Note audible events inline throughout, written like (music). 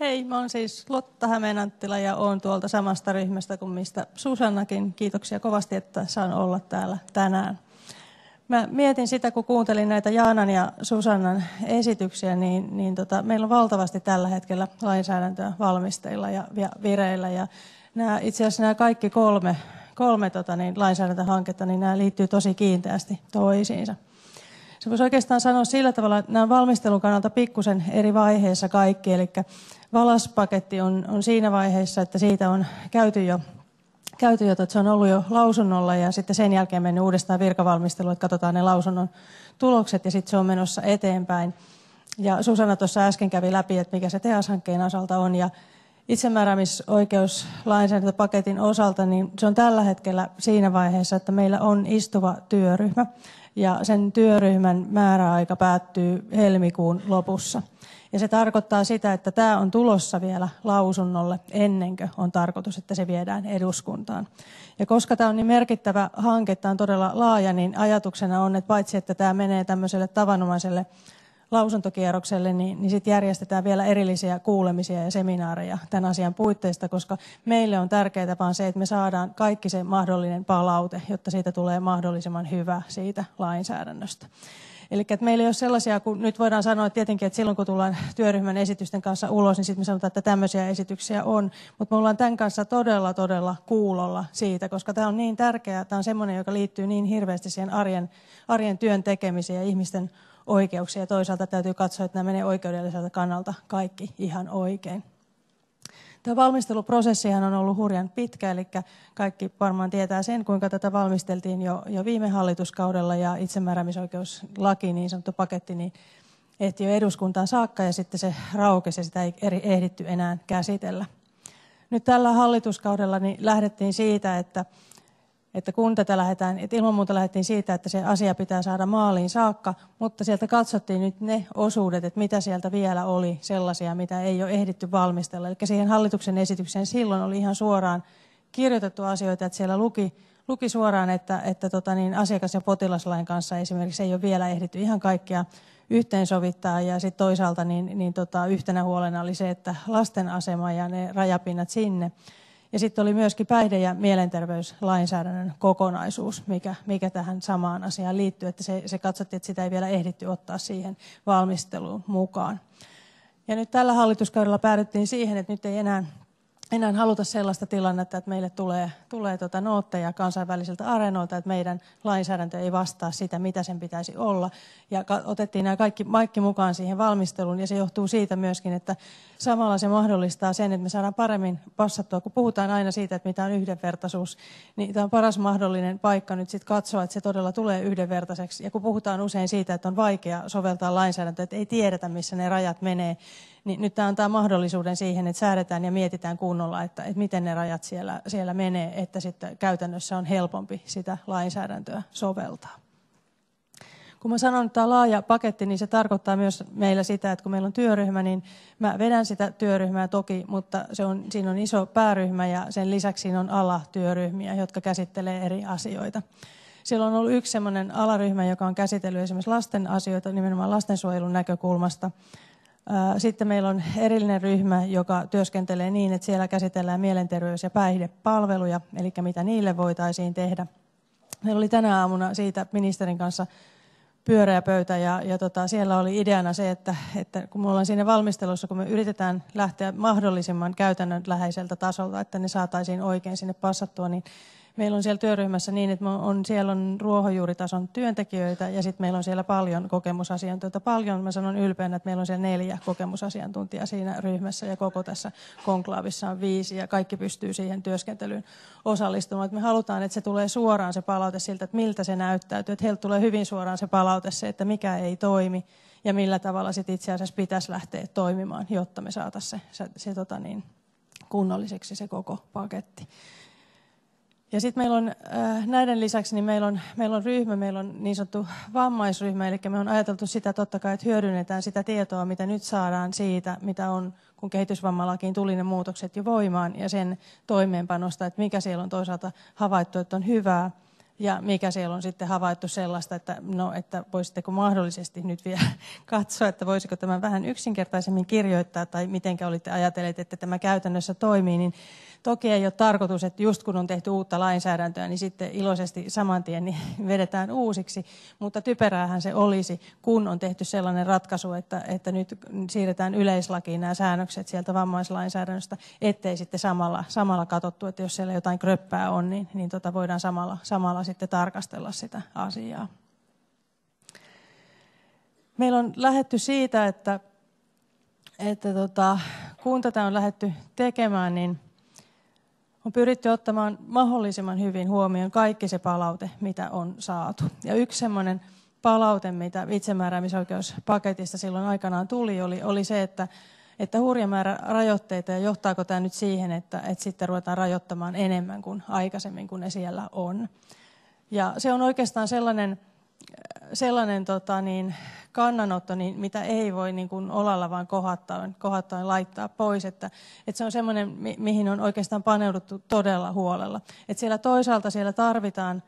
Hei, mä oon siis Lotta Hämeenanttila ja oon tuolta samasta ryhmästä kuin mistä Susannakin. Kiitoksia kovasti, että saan olla täällä tänään. Mä mietin sitä, kun kuuntelin näitä Jaanan ja Susannan esityksiä, niin, niin tota, meillä on valtavasti tällä hetkellä lainsäädäntöä valmisteilla ja vireillä. Ja nämä, itse asiassa nämä kaikki kolme, kolme tota, niin, lainsäädäntöhanketta, niin nämä liittyy tosi kiinteästi toisiinsa. Se voisi oikeastaan sanoa sillä tavalla, että nämä on valmistelun kannalta pikkusen eri vaiheessa kaikki. Eli valaspaketti on, on siinä vaiheessa, että siitä on käyty jo käyty jo, että se on ollut jo lausunnolla ja sitten sen jälkeen mennyt uudestaan virkavalmisteluun, että katsotaan ne lausunnon tulokset ja sitten se on menossa eteenpäin. Ja Susanna tuossa äsken kävi läpi, että mikä se TEAS-hankkeen osalta on ja itsemääräämisoikeuslainsäädäntöpaketin osalta, niin se on tällä hetkellä siinä vaiheessa, että meillä on istuva työryhmä ja sen työryhmän määräaika päättyy helmikuun lopussa. Ja se tarkoittaa sitä, että tämä on tulossa vielä lausunnolle ennen kuin on tarkoitus, että se viedään eduskuntaan. Ja koska tämä on niin merkittävä hanke, tämä on todella laaja, niin ajatuksena on, että paitsi että tämä menee tämmöiselle tavanomaiselle lausuntokierrokselle, niin, niin sitten järjestetään vielä erillisiä kuulemisia ja seminaareja tämän asian puitteista, koska meille on tärkeää vaan se, että me saadaan kaikki se mahdollinen palaute, jotta siitä tulee mahdollisimman hyvä siitä lainsäädännöstä. Eli että meillä ei ole sellaisia, kun nyt voidaan sanoa että tietenkin, että silloin kun tullaan työryhmän esitysten kanssa ulos, niin sitten me sanotaan, että tämmöisiä esityksiä on. Mutta me ollaan tämän kanssa todella, todella kuulolla siitä, koska tämä on niin tärkeää. Tämä on semmoinen, joka liittyy niin hirveästi siihen arjen, arjen työn tekemiseen ja ihmisten oikeuksia. Ja toisaalta täytyy katsoa, että nämä menee oikeudelliselta kannalta kaikki ihan oikein. Tämä valmisteluprosessihan on ollut hurjan pitkä, eli kaikki varmaan tietää sen, kuinka tätä valmisteltiin jo, jo viime hallituskaudella ja itsemääräämisoikeuslaki, niin sanottu paketti, niin ehti jo eduskuntaan saakka ja sitten se raukesi ja sitä ei ehditty enää käsitellä. Nyt tällä hallituskaudella niin lähdettiin siitä, että että kun tätä lähdetään, että ilman muuta lähdettiin siitä, että se asia pitää saada maaliin saakka, mutta sieltä katsottiin nyt ne osuudet, että mitä sieltä vielä oli sellaisia, mitä ei ole ehditty valmistella. Eli siihen hallituksen esitykseen silloin oli ihan suoraan kirjoitettu asioita, että siellä luki, luki suoraan, että, että tota niin, asiakas- ja potilaslain kanssa esimerkiksi ei ole vielä ehditty ihan kaikkea yhteensovittaa ja sitten toisaalta niin, niin tota, yhtenä huolena oli se, että lasten asema ja ne rajapinnat sinne. Ja sitten oli myöskin päihde- ja mielenterveyslainsäädännön kokonaisuus, mikä, mikä tähän samaan asiaan liittyy, että se, se katsottiin, että sitä ei vielä ehditty ottaa siihen valmisteluun mukaan. Ja nyt tällä hallituskaudella päädyttiin siihen, että nyt ei enää enää haluta sellaista tilannetta, että meille tulee, tulee tuota nootteja kansainvälisiltä areenoilta, että meidän lainsäädäntö ei vastaa sitä, mitä sen pitäisi olla. Ja otettiin nämä kaikki, kaikki mukaan siihen valmisteluun, ja se johtuu siitä myöskin, että samalla se mahdollistaa sen, että me saadaan paremmin passattua, kun puhutaan aina siitä, että mitä on yhdenvertaisuus, niin tämä on paras mahdollinen paikka nyt sitten katsoa, että se todella tulee yhdenvertaiseksi. Ja kun puhutaan usein siitä, että on vaikea soveltaa lainsäädäntöä, että ei tiedetä, missä ne rajat menee, niin nyt tämä antaa mahdollisuuden siihen, että säädetään ja mietitään kunnolla, että, että miten ne rajat siellä, siellä menee, että sitten käytännössä on helpompi sitä lainsäädäntöä soveltaa. Kun mä sanon, että tämä on laaja paketti, niin se tarkoittaa myös meillä sitä, että kun meillä on työryhmä, niin mä vedän sitä työryhmää toki, mutta se on, siinä on iso pääryhmä ja sen lisäksi siinä on alatyöryhmiä, jotka käsittelee eri asioita. Siellä on ollut yksi sellainen alaryhmä, joka on käsitellyt esimerkiksi lasten asioita nimenomaan lastensuojelun näkökulmasta. Sitten meillä on erillinen ryhmä, joka työskentelee niin, että siellä käsitellään mielenterveys- ja päihdepalveluja, eli mitä niille voitaisiin tehdä. Meillä oli tänä aamuna siitä ministerin kanssa pyöreä pöytä ja, ja tota, siellä oli ideana se, että, että kun me ollaan siinä valmistelussa, kun me yritetään lähteä mahdollisimman käytännönläheiseltä tasolta, että ne saataisiin oikein sinne passattua, niin Meillä on siellä työryhmässä niin, että on, siellä on ruohonjuuritason työntekijöitä ja sitten meillä on siellä paljon kokemusasiantuntijoita. Paljon, mä sanon ylpeänä, että meillä on siellä neljä kokemusasiantuntijaa siinä ryhmässä ja koko tässä konklaavissa on viisi ja kaikki pystyy siihen työskentelyyn osallistumaan. Et me halutaan, että se tulee suoraan se palaute siltä, että miltä se näyttäytyy. Että heiltä tulee hyvin suoraan se palaute se, että mikä ei toimi ja millä tavalla sit itse asiassa pitäisi lähteä toimimaan, jotta me saataisiin se, se, se tota niin, kunnolliseksi se koko paketti. Ja sitten meillä on äh, näiden lisäksi, niin meillä on, meillä on ryhmä, meillä on niin sanottu vammaisryhmä, eli me on ajateltu sitä totta kai, että hyödynnetään sitä tietoa, mitä nyt saadaan siitä, mitä on, kun kehitysvammalakiin tuli ne muutokset jo voimaan ja sen toimeenpanosta, että mikä siellä on toisaalta havaittu, että on hyvää ja mikä siellä on sitten havaittu sellaista, että, no, että voisitteko mahdollisesti nyt vielä (laughs) katsoa, että voisiko tämän vähän yksinkertaisemmin kirjoittaa tai mitenkä olitte ajatelleet, että tämä käytännössä toimii, niin Toki ei ole tarkoitus, että just kun on tehty uutta lainsäädäntöä, niin sitten iloisesti saman tien niin (laughs) vedetään uusiksi, mutta typeräähän se olisi, kun on tehty sellainen ratkaisu, että, että nyt siirretään yleislakiin nämä säännökset sieltä vammaislainsäädännöstä, ettei sitten samalla, samalla katsottu, että jos siellä jotain kröppää on, niin, niin tota voidaan samalla, samalla sitten tarkastella sitä asiaa. Meillä on lähetty siitä, että, että tota, kun tätä on lähetty tekemään, niin on pyritty ottamaan mahdollisimman hyvin huomioon kaikki se palaute, mitä on saatu. Ja yksi semmoinen palaute, mitä itsemääräämisoikeuspaketista silloin aikanaan tuli, oli, oli se, että, että hurja määrä rajoitteita ja johtaako tämä nyt siihen, että, että sitten ruvetaan rajoittamaan enemmän kuin aikaisemmin kuin ne siellä on. Ja se on oikeastaan sellainen sellainen tota, niin, kannanotto, niin, mitä ei voi niin kuin olalla vaan kohattaen, kohattaen laittaa pois. Että, että se on semmoinen, mi- mihin on oikeastaan paneuduttu todella huolella. Että siellä toisaalta siellä tarvitaan,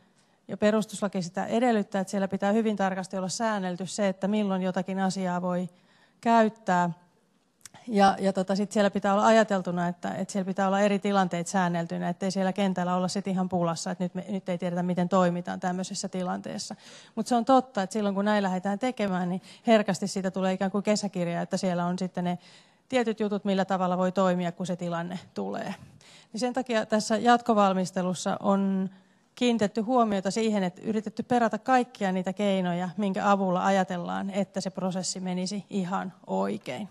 ja perustuslaki sitä edellyttää, että siellä pitää hyvin tarkasti olla säännelty se, että milloin jotakin asiaa voi käyttää – ja, ja tota, sitten siellä pitää olla ajateltuna, että, että siellä pitää olla eri tilanteet säänneltynä, ettei siellä kentällä olla sitten ihan pulassa, että nyt, me, nyt ei tiedetä, miten toimitaan tämmöisessä tilanteessa. Mutta se on totta, että silloin kun näin lähdetään tekemään, niin herkästi siitä tulee ikään kuin kesäkirja, että siellä on sitten ne tietyt jutut, millä tavalla voi toimia, kun se tilanne tulee. Niin sen takia tässä jatkovalmistelussa on kiinnitetty huomiota siihen, että yritetty perata kaikkia niitä keinoja, minkä avulla ajatellaan, että se prosessi menisi ihan oikein.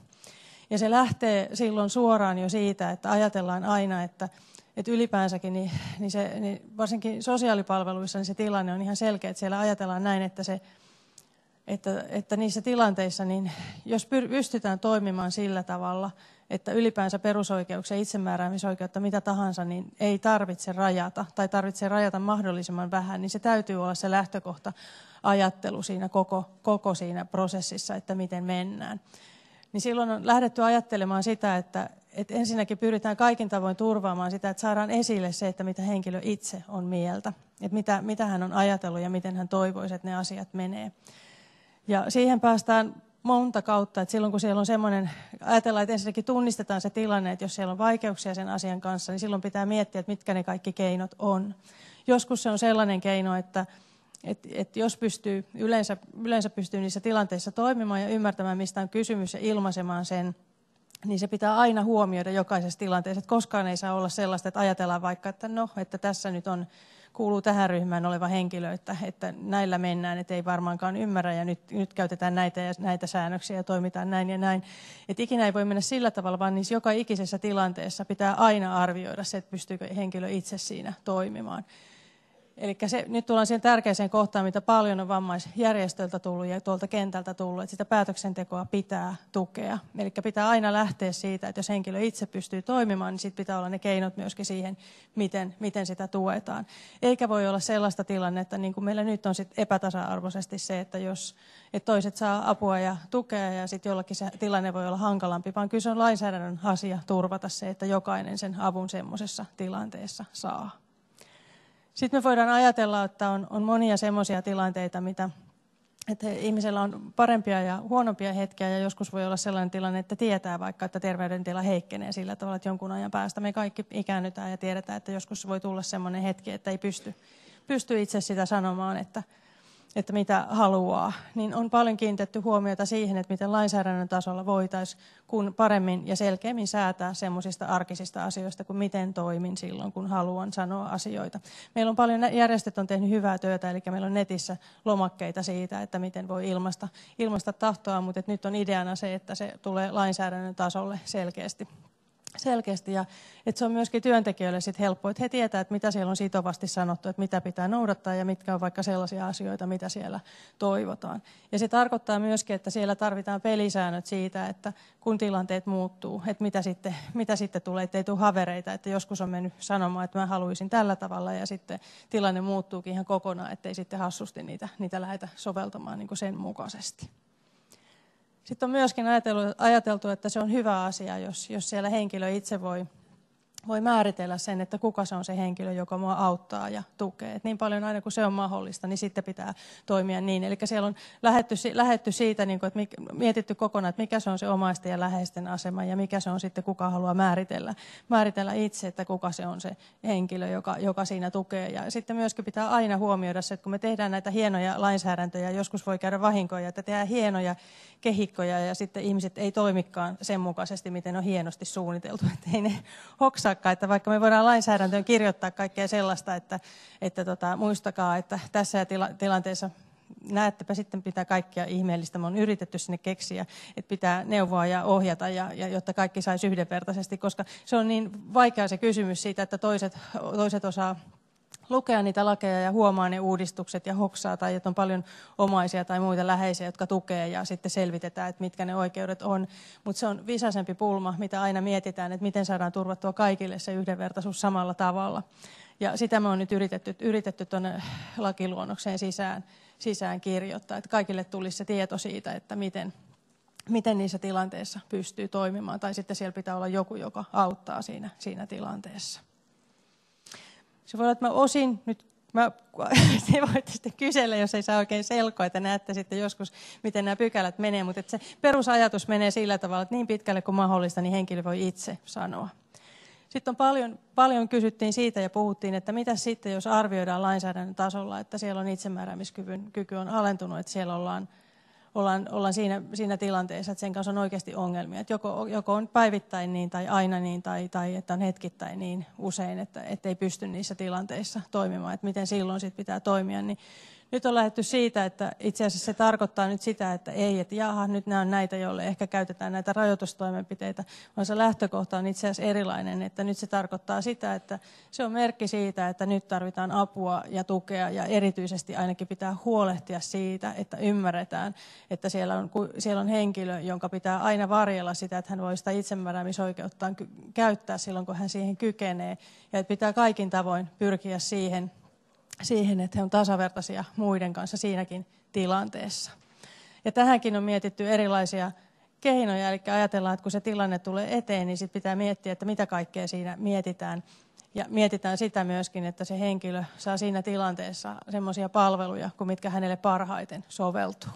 Ja se lähtee silloin suoraan jo siitä, että ajatellaan aina, että, että ylipäänsäkin, niin, niin se, niin varsinkin sosiaalipalveluissa, niin se tilanne on ihan selkeä, että siellä ajatellaan näin, että, se, että, että niissä tilanteissa, niin jos pystytään toimimaan sillä tavalla, että ylipäänsä perusoikeuksia, itsemääräämisoikeutta, mitä tahansa, niin ei tarvitse rajata tai tarvitse rajata mahdollisimman vähän, niin se täytyy olla se lähtökohta ajattelu siinä koko, koko siinä prosessissa, että miten mennään niin silloin on lähdetty ajattelemaan sitä, että, että ensinnäkin pyritään kaikin tavoin turvaamaan sitä, että saadaan esille se, että mitä henkilö itse on mieltä, että mitä, mitä hän on ajatellut ja miten hän toivoisi, että ne asiat menee. Ja siihen päästään monta kautta, että silloin kun siellä on semmoinen, ajatellaan, että ensinnäkin tunnistetaan se tilanne, että jos siellä on vaikeuksia sen asian kanssa, niin silloin pitää miettiä, että mitkä ne kaikki keinot on. Joskus se on sellainen keino, että et, et jos pystyy, yleensä, yleensä pystyy niissä tilanteissa toimimaan ja ymmärtämään, mistä on kysymys ja ilmaisemaan sen, niin se pitää aina huomioida jokaisessa tilanteessa. Että koskaan ei saa olla sellaista, että ajatellaan vaikka, että no, että tässä nyt on, kuuluu tähän ryhmään oleva henkilö, että, että näillä mennään, että ei varmaankaan ymmärrä ja nyt, nyt käytetään näitä ja näitä säännöksiä ja toimitaan näin ja näin. Että ikinä ei voi mennä sillä tavalla, vaan niissä joka ikisessä tilanteessa pitää aina arvioida se, että pystyykö henkilö itse siinä toimimaan. Eli se, nyt tullaan siihen tärkeäseen kohtaan, mitä paljon on vammaisjärjestöiltä tullut ja tuolta kentältä tullut, että sitä päätöksentekoa pitää tukea. Eli pitää aina lähteä siitä, että jos henkilö itse pystyy toimimaan, niin sitten pitää olla ne keinot myöskin siihen, miten, miten sitä tuetaan. Eikä voi olla sellaista tilannetta, niin kuin meillä nyt on sit epätasa-arvoisesti se, että jos että toiset saa apua ja tukea ja sitten jollakin se tilanne voi olla hankalampi, vaan kyllä se on lainsäädännön asia turvata se, että jokainen sen avun semmoisessa tilanteessa saa. Sitten me voidaan ajatella, että on, on monia semmoisia tilanteita, mitä, että ihmisellä on parempia ja huonompia hetkiä ja joskus voi olla sellainen tilanne, että tietää vaikka, että terveydentila heikkenee sillä tavalla, että jonkun ajan päästä me kaikki ikäännytään ja tiedetään, että joskus voi tulla sellainen hetki, että ei pysty, pysty itse sitä sanomaan, että että mitä haluaa, niin on paljon kiinnitetty huomiota siihen, että miten lainsäädännön tasolla voitaisiin kun paremmin ja selkeämmin säätää semmoisista arkisista asioista kuin miten toimin silloin, kun haluan sanoa asioita. Meillä on paljon, järjestöt on tehnyt hyvää työtä, eli meillä on netissä lomakkeita siitä, että miten voi ilmaista, ilmaista tahtoa, mutta nyt on ideana se, että se tulee lainsäädännön tasolle selkeästi selkeästi. Ja että se on myöskin työntekijöille sit helppo, että he tietävät, mitä siellä on sitovasti sanottu, että mitä pitää noudattaa ja mitkä on vaikka sellaisia asioita, mitä siellä toivotaan. Ja se tarkoittaa myöskin, että siellä tarvitaan pelisäännöt siitä, että kun tilanteet muuttuu, että mitä sitten, mitä sitten tulee, ettei tule havereita, että joskus on mennyt sanomaan, että mä haluaisin tällä tavalla ja sitten tilanne muuttuukin ihan kokonaan, ettei sitten hassusti niitä, niitä lähdetä soveltamaan niin kuin sen mukaisesti. Sitten on myöskin ajateltu, että se on hyvä asia, jos, jos siellä henkilö itse voi voi määritellä sen, että kuka se on se henkilö, joka mua auttaa ja tukee. Et niin paljon aina kuin se on mahdollista, niin sitten pitää toimia niin. Eli siellä on lähetty, lähetty siitä, niin kuin, että mikä, mietitty kokonaan, että mikä se on se omaisten ja läheisten asema ja mikä se on sitten, kuka haluaa määritellä, määritellä itse, että kuka se on se henkilö, joka, joka siinä tukee. Ja sitten myöskin pitää aina huomioida se, että kun me tehdään näitä hienoja lainsäädäntöjä, joskus voi käydä vahinkoja, että tehdään hienoja kehikkoja ja sitten ihmiset ei toimikaan sen mukaisesti, miten on hienosti suunniteltu. Että ei ne hoksa muistaakaan, että vaikka me voidaan lainsäädäntöön kirjoittaa kaikkea sellaista, että, että tota, muistakaa, että tässä tila, tilanteessa näettepä sitten pitää kaikkia ihmeellistä. Me on yritetty sinne keksiä, että pitää neuvoa ja ohjata, ja, ja, jotta kaikki saisi yhdenvertaisesti, koska se on niin vaikea se kysymys siitä, että toiset, toiset osaa lukea niitä lakeja ja huomaa ne uudistukset ja hoksaa tai että on paljon omaisia tai muita läheisiä, jotka tukee ja sitten selvitetään, että mitkä ne oikeudet on. Mutta se on visaisempi pulma, mitä aina mietitään, että miten saadaan turvattua kaikille se yhdenvertaisuus samalla tavalla. Ja sitä me on nyt yritetty, yritetty tuonne lakiluonnokseen sisään, sisään kirjoittaa, että kaikille tulisi se tieto siitä, että miten, miten niissä tilanteissa pystyy toimimaan, tai sitten siellä pitää olla joku, joka auttaa siinä, siinä tilanteessa. Se voi olla, että mä osin nyt, mä, (laughs) te voitte sitten kysellä, jos ei saa oikein selkoa, että näette sitten joskus, miten nämä pykälät menee, mutta se perusajatus menee sillä tavalla, että niin pitkälle kuin mahdollista, niin henkilö voi itse sanoa. Sitten on paljon, paljon kysyttiin siitä ja puhuttiin, että mitä sitten, jos arvioidaan lainsäädännön tasolla, että siellä on itsemääräämiskyky on alentunut, että siellä ollaan ollaan, ollaan siinä, siinä tilanteessa, että sen kanssa on oikeasti ongelmia. Että joko, joko on päivittäin niin tai aina niin tai, tai että on hetkittäin niin usein, että, että ei pysty niissä tilanteissa toimimaan. Että miten silloin sit pitää toimia. Niin nyt on lähdetty siitä, että itse asiassa se tarkoittaa nyt sitä, että ei, että jaha, nyt nämä on näitä, joille ehkä käytetään näitä rajoitustoimenpiteitä, vaan se lähtökohta on itse asiassa erilainen, että nyt se tarkoittaa sitä, että se on merkki siitä, että nyt tarvitaan apua ja tukea ja erityisesti ainakin pitää huolehtia siitä, että ymmärretään, että siellä on, siellä on henkilö, jonka pitää aina varjella sitä, että hän voi sitä itsemääräämisoikeuttaan käyttää silloin, kun hän siihen kykenee ja että pitää kaikin tavoin pyrkiä siihen, siihen, että he on tasavertaisia muiden kanssa siinäkin tilanteessa. Ja tähänkin on mietitty erilaisia keinoja, eli ajatellaan, että kun se tilanne tulee eteen, niin sit pitää miettiä, että mitä kaikkea siinä mietitään. Ja mietitään sitä myöskin, että se henkilö saa siinä tilanteessa semmoisia palveluja, kuin mitkä hänelle parhaiten soveltuu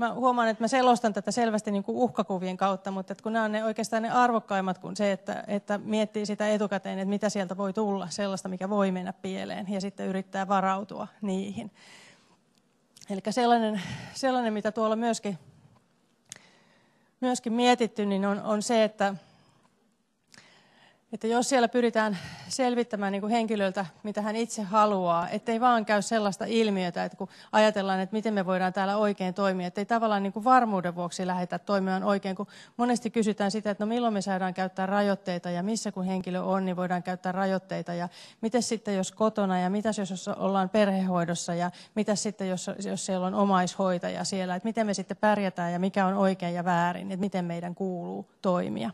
mä huomaan, että mä selostan tätä selvästi niin kuin uhkakuvien kautta, mutta että kun nämä on ne oikeastaan ne arvokkaimmat kuin se, että, että miettii sitä etukäteen, että mitä sieltä voi tulla, sellaista, mikä voi mennä pieleen, ja sitten yrittää varautua niihin. Eli sellainen, sellainen, mitä tuolla myöskin, myöskin mietitty, niin on, on se, että että jos siellä pyritään selvittämään niin kuin henkilöltä, mitä hän itse haluaa, ettei vaan käy sellaista ilmiötä, että kun ajatellaan, että miten me voidaan täällä oikein toimia, ettei tavallaan niin kuin varmuuden vuoksi lähetä toimimaan oikein, kun monesti kysytään sitä, että no milloin me saadaan käyttää rajoitteita ja missä kun henkilö on, niin voidaan käyttää rajoitteita ja miten sitten jos kotona ja mitä jos ollaan perhehoidossa ja mitä sitten jos, jos siellä on omaishoitaja siellä, että miten me sitten pärjätään ja mikä on oikein ja väärin, että miten meidän kuuluu toimia.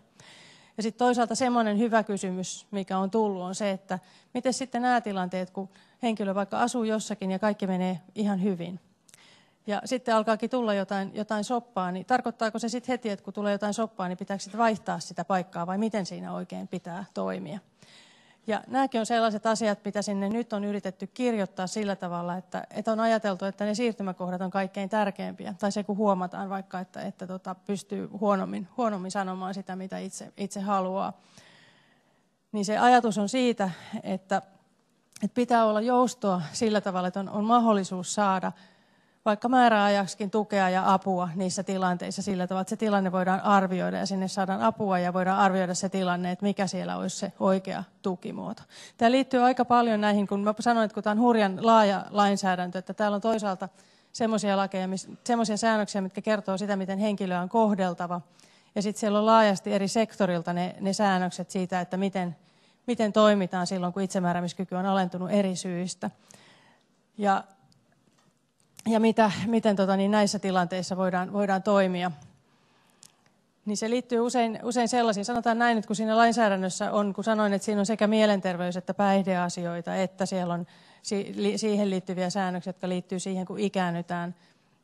Ja sitten toisaalta semmoinen hyvä kysymys, mikä on tullut, on se, että miten sitten nämä tilanteet, kun henkilö vaikka asuu jossakin ja kaikki menee ihan hyvin. Ja sitten alkaakin tulla jotain, jotain soppaa, niin tarkoittaako se sitten heti, että kun tulee jotain soppaa, niin pitääkö sitten vaihtaa sitä paikkaa vai miten siinä oikein pitää toimia? Ja nämäkin on sellaiset asiat, mitä sinne nyt on yritetty kirjoittaa sillä tavalla, että, että on ajateltu, että ne siirtymäkohdat on kaikkein tärkeimpiä. Tai se, kun huomataan vaikka, että, että tota, pystyy huonommin, huonommin sanomaan sitä, mitä itse, itse haluaa. Niin se ajatus on siitä, että, että pitää olla joustoa sillä tavalla, että on, on mahdollisuus saada – vaikka määräajaksikin tukea ja apua niissä tilanteissa sillä tavalla, että se tilanne voidaan arvioida ja sinne saadaan apua ja voidaan arvioida se tilanne, että mikä siellä olisi se oikea tukimuoto. Tämä liittyy aika paljon näihin, kun mä sanoin, että kun tämä on hurjan laaja lainsäädäntö, että täällä on toisaalta semmoisia lakeja, semmoisia säännöksiä, mitkä kertoo sitä, miten henkilöä on kohdeltava. Ja sitten siellä on laajasti eri sektorilta ne, ne säännökset siitä, että miten, miten toimitaan silloin, kun itsemääräämiskyky on alentunut eri syistä. Ja ja mitä, miten tota, niin näissä tilanteissa voidaan, voidaan toimia. Niin se liittyy usein, usein sellaisiin, sanotaan näin, että kun siinä lainsäädännössä on, kun sanoin, että siinä on sekä mielenterveys- että päihdeasioita, että siellä on si, li, siihen liittyviä säännöksiä, jotka liittyy siihen, kun ikäännytään,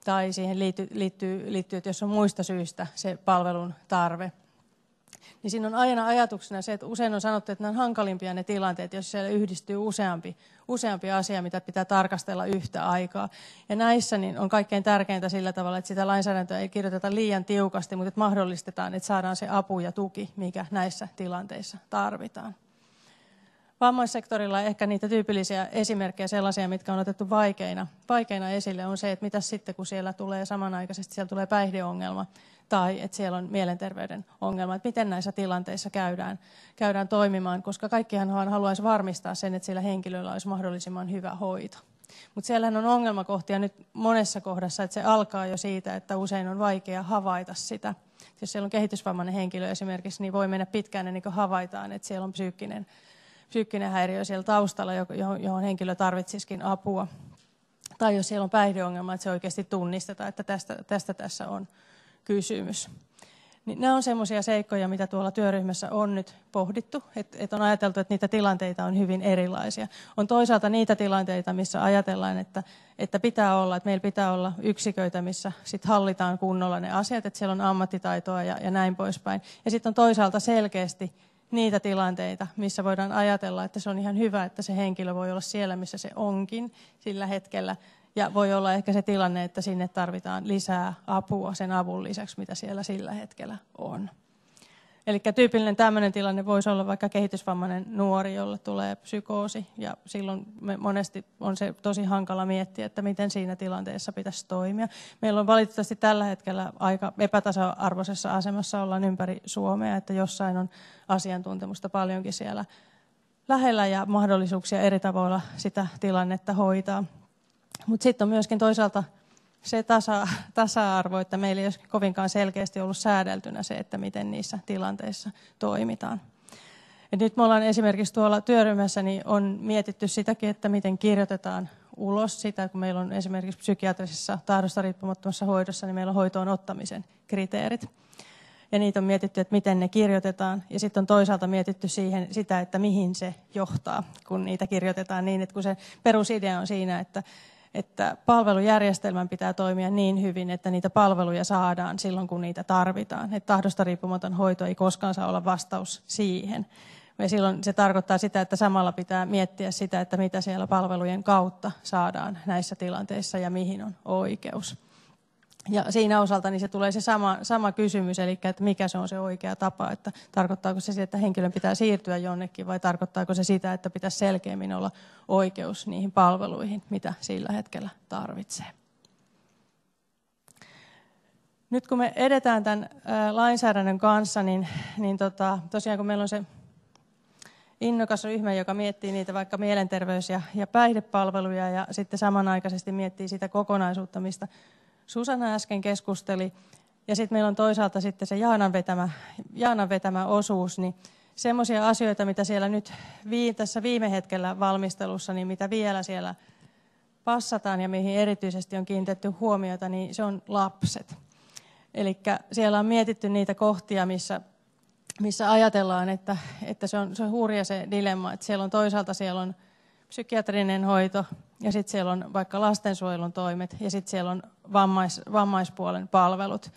tai siihen liittyy, liittyy, liittyy että jos on muista syistä se palvelun tarve niin siinä on aina ajatuksena se, että usein on sanottu, että nämä on hankalimpia ne tilanteet, jos siellä yhdistyy useampi, useampi asia, mitä pitää tarkastella yhtä aikaa. Ja näissä niin on kaikkein tärkeintä sillä tavalla, että sitä lainsäädäntöä ei kirjoiteta liian tiukasti, mutta että mahdollistetaan, että saadaan se apu ja tuki, mikä näissä tilanteissa tarvitaan vammaissektorilla ehkä niitä tyypillisiä esimerkkejä sellaisia, mitkä on otettu vaikeina, vaikeina esille, on se, että mitä sitten kun siellä tulee samanaikaisesti, siellä tulee päihdeongelma tai että siellä on mielenterveyden ongelma, että miten näissä tilanteissa käydään, käydään toimimaan, koska kaikkihan haluaisi varmistaa sen, että sillä henkilöllä olisi mahdollisimman hyvä hoito. Mutta siellähän on ongelmakohtia nyt monessa kohdassa, että se alkaa jo siitä, että usein on vaikea havaita sitä. Jos siellä on kehitysvammainen henkilö esimerkiksi, niin voi mennä pitkään ennen kuin havaitaan, että siellä on psyykkinen, psyykkinen häiriö siellä taustalla, johon, johon henkilö tarvitsisikin apua. Tai jos siellä on päihdeongelma, että se oikeasti tunnistetaan, että tästä, tästä tässä on kysymys. Niin nämä on sellaisia seikkoja, mitä tuolla työryhmässä on nyt pohdittu, että et on ajateltu, että niitä tilanteita on hyvin erilaisia. On toisaalta niitä tilanteita, missä ajatellaan, että, että pitää olla, että meillä pitää olla yksiköitä, missä sit hallitaan kunnolla ne asiat, että siellä on ammattitaitoa ja, ja näin poispäin. Ja sitten on toisaalta selkeästi niitä tilanteita, missä voidaan ajatella, että se on ihan hyvä, että se henkilö voi olla siellä, missä se onkin sillä hetkellä, ja voi olla ehkä se tilanne, että sinne tarvitaan lisää apua sen avun lisäksi, mitä siellä sillä hetkellä on. Eli tyypillinen tämmöinen tilanne voisi olla vaikka kehitysvammainen nuori, jolle tulee psykoosi. Ja silloin me monesti on se tosi hankala miettiä, että miten siinä tilanteessa pitäisi toimia. Meillä on valitettavasti tällä hetkellä aika epätasa-arvoisessa asemassa ollaan ympäri Suomea, että jossain on asiantuntemusta paljonkin siellä lähellä ja mahdollisuuksia eri tavoilla sitä tilannetta hoitaa. Mutta sitten on myöskin toisaalta se tasa, tasa-arvo, että meillä ei ole kovinkaan selkeästi ollut säädeltynä se, että miten niissä tilanteissa toimitaan. Et nyt me ollaan esimerkiksi tuolla työryhmässä, niin on mietitty sitäkin, että miten kirjoitetaan ulos sitä, kun meillä on esimerkiksi psykiatrisessa tahdosta riippumattomassa hoidossa, niin meillä on hoitoon ottamisen kriteerit. Ja niitä on mietitty, että miten ne kirjoitetaan. Ja sitten on toisaalta mietitty siihen sitä, että mihin se johtaa, kun niitä kirjoitetaan niin, että kun se perusidea on siinä, että, että palvelujärjestelmän pitää toimia niin hyvin, että niitä palveluja saadaan silloin, kun niitä tarvitaan. Että tahdosta riippumaton hoito ei koskaan saa olla vastaus siihen. Ja silloin se tarkoittaa sitä, että samalla pitää miettiä sitä, että mitä siellä palvelujen kautta saadaan näissä tilanteissa ja mihin on oikeus ja siinä osalta niin se tulee se sama, sama kysymys, eli että mikä se on se oikea tapa, että tarkoittaako se sitä, että henkilön pitää siirtyä jonnekin vai tarkoittaako se sitä, että pitäisi selkeämmin olla oikeus niihin palveluihin, mitä sillä hetkellä tarvitsee. Nyt kun me edetään tämän lainsäädännön kanssa, niin, niin tota, tosiaan kun meillä on se innokas ryhmä, joka miettii niitä vaikka mielenterveys- ja, ja päihdepalveluja ja sitten samanaikaisesti miettii sitä kokonaisuutta, mistä Susanna äsken keskusteli. Ja sitten meillä on toisaalta sitten se Jaanan vetämä, Jaanan vetämä osuus, niin semmoisia asioita, mitä siellä nyt vii, tässä viime hetkellä valmistelussa, niin mitä vielä siellä passataan ja mihin erityisesti on kiinnitetty huomiota, niin se on lapset. Eli siellä on mietitty niitä kohtia, missä, missä ajatellaan, että, että se on se hurja se dilemma, että siellä on toisaalta siellä on psykiatrinen hoito ja sitten siellä on vaikka lastensuojelun toimet ja sitten siellä on vammais, vammaispuolen palvelut.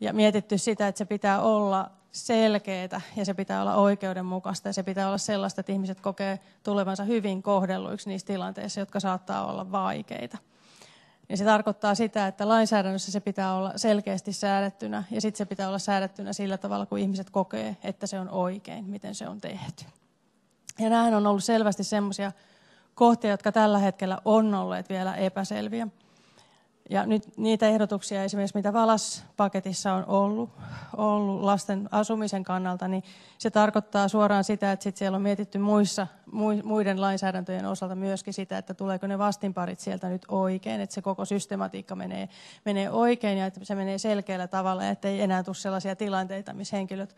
Ja mietitty sitä, että se pitää olla selkeätä, ja se pitää olla oikeudenmukaista ja se pitää olla sellaista, että ihmiset kokee tulevansa hyvin kohdelluiksi niissä tilanteissa, jotka saattaa olla vaikeita. Ja se tarkoittaa sitä, että lainsäädännössä se pitää olla selkeästi säädettynä ja sitten se pitää olla säädettynä sillä tavalla, kun ihmiset kokee, että se on oikein, miten se on tehty. Ja nämä on ollut selvästi semmoisia kohtia, jotka tällä hetkellä on olleet vielä epäselviä. Ja nyt niitä ehdotuksia esimerkiksi, mitä valaspaketissa on ollut, ollut lasten asumisen kannalta, niin se tarkoittaa suoraan sitä, että sit siellä on mietitty muissa, muiden lainsäädäntöjen osalta myöskin sitä, että tuleeko ne vastinparit sieltä nyt oikein, että se koko systematiikka menee, menee oikein ja että se menee selkeällä tavalla, että ei enää tule sellaisia tilanteita, missä henkilöt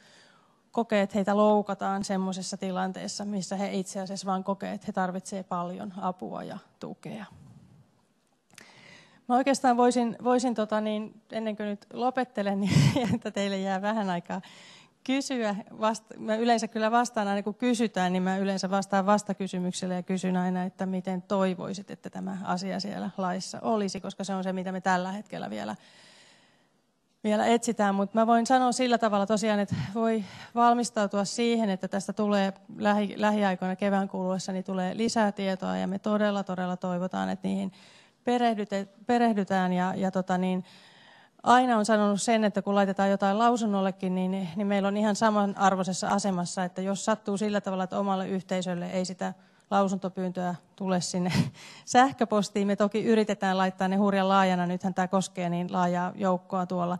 kokee, että heitä loukataan semmoisessa tilanteessa, missä he itse asiassa vain kokee, että he tarvitsevat paljon apua ja tukea. Mä oikeastaan voisin, voisin tota niin, ennen kuin nyt lopettelen, niin, (laughs) että teille jää vähän aikaa kysyä. Vasta, mä yleensä kyllä vastaan aina kun kysytään, niin mä yleensä vastaan vastakysymykselle ja kysyn aina, että miten toivoisit, että tämä asia siellä laissa olisi, koska se on se, mitä me tällä hetkellä vielä vielä etsitään, mutta mä voin sanoa sillä tavalla tosiaan, että voi valmistautua siihen, että tästä tulee lähi, lähiaikoina kevään kuluessa, niin tulee lisää tietoa ja me todella todella toivotaan, että niihin perehdytään ja, ja tota niin, aina on sanonut sen, että kun laitetaan jotain lausunnollekin, niin, niin meillä on ihan samanarvoisessa asemassa, että jos sattuu sillä tavalla, että omalle yhteisölle ei sitä lausuntopyyntöä tule sinne (laughs) sähköpostiin. Me toki yritetään laittaa ne hurjan laajana, nythän tämä koskee niin laajaa joukkoa tuolla.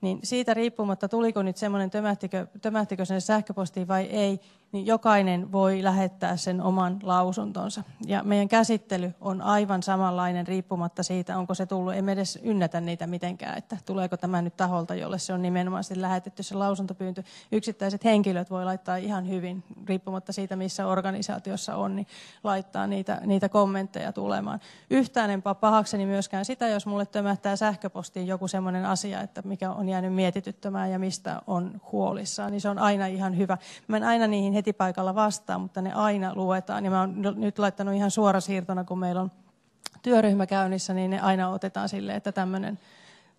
Niin siitä riippumatta, tuliko nyt semmoinen, tömähtikö, tömähtikö sen sähköpostiin vai ei, niin jokainen voi lähettää sen oman lausuntonsa. Ja meidän käsittely on aivan samanlainen riippumatta siitä, onko se tullut. Emme edes ynnätä niitä mitenkään, että tuleeko tämä nyt taholta, jolle se on nimenomaan lähetetty se lausuntopyyntö. Yksittäiset henkilöt voi laittaa ihan hyvin, riippumatta siitä, missä organisaatiossa on, niin laittaa niitä, niitä kommentteja tulemaan. Yhtään enpä pahakseni myöskään sitä, jos mulle tömähtää sähköpostiin joku sellainen asia, että mikä on jäänyt mietityttämään ja mistä on huolissaan, niin se on aina ihan hyvä. Mä en aina niihin heti paikalla vastaan, mutta ne aina luetaan. Ja mä oon nyt laittanut ihan suora siirtona, kun meillä on työryhmä käynnissä, niin ne aina otetaan sille, että tämmöinen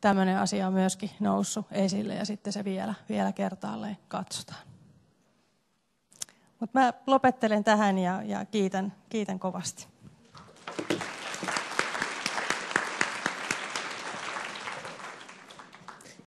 tämmönen asia on myöskin noussut esille ja sitten se vielä, vielä kertaalleen katsotaan. Mutta mä lopettelen tähän ja, ja kiitän, kiitän kovasti.